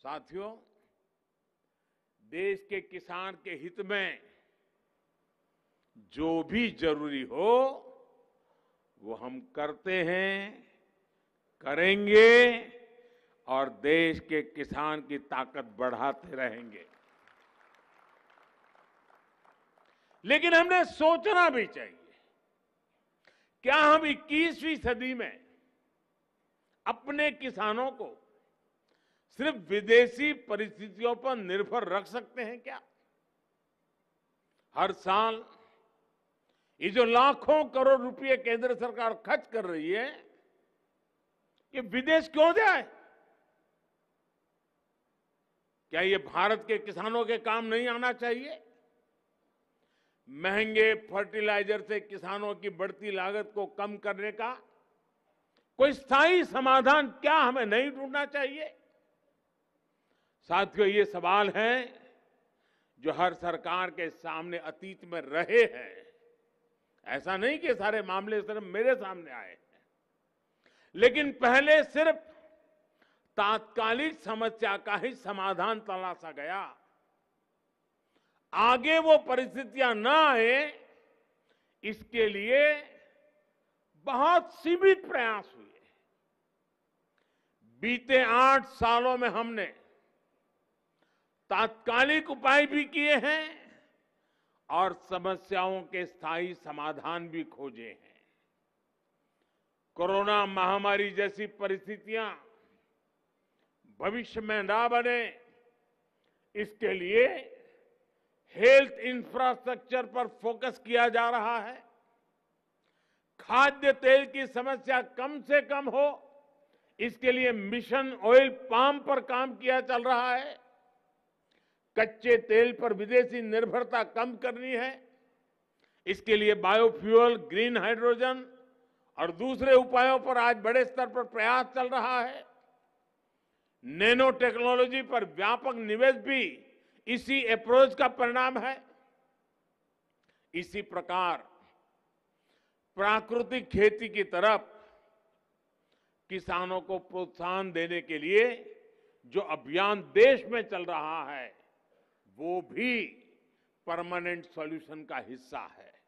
साथियों देश के किसान के हित में जो भी जरूरी हो वो हम करते हैं करेंगे और देश के किसान की ताकत बढ़ाते रहेंगे लेकिन हमने सोचना भी चाहिए क्या हम 21वीं सदी में अपने किसानों को सिर्फ विदेशी परिस्थितियों पर निर्भर रख सकते हैं क्या हर साल ये जो लाखों करोड़ रुपए केंद्र सरकार खर्च कर रही है ये विदेश क्यों जाए क्या ये भारत के किसानों के काम नहीं आना चाहिए महंगे फर्टिलाइजर से किसानों की बढ़ती लागत को कम करने का कोई स्थायी समाधान क्या हमें नहीं ढूंढना चाहिए साथियों ये सवाल है जो हर सरकार के सामने अतीत में रहे हैं ऐसा नहीं कि सारे मामले सिर्फ मेरे सामने आए हैं लेकिन पहले सिर्फ तात्कालिक समस्या का ही समाधान तलाशा गया आगे वो परिस्थितियां ना आए इसके लिए बहुत सीमित प्रयास हुए बीते आठ सालों में हमने तात्कालिक उपाय भी किए हैं और समस्याओं के स्थायी समाधान भी खोजे हैं कोरोना महामारी जैसी परिस्थितियां भविष्य में ना बने इसके लिए हेल्थ इंफ्रास्ट्रक्चर पर फोकस किया जा रहा है खाद्य तेल की समस्या कम से कम हो इसके लिए मिशन ऑयल पाम पर काम किया चल रहा है कच्चे तेल पर विदेशी निर्भरता कम करनी है इसके लिए बायोफ्यूल ग्रीन हाइड्रोजन और दूसरे उपायों पर आज बड़े स्तर पर प्रयास चल रहा है नैनो टेक्नोलॉजी पर व्यापक निवेश भी इसी अप्रोच का परिणाम है इसी प्रकार प्राकृतिक खेती की तरफ किसानों को प्रोत्साहन देने के लिए जो अभियान देश में चल रहा है वो भी परमानेंट सॉल्यूशन का हिस्सा है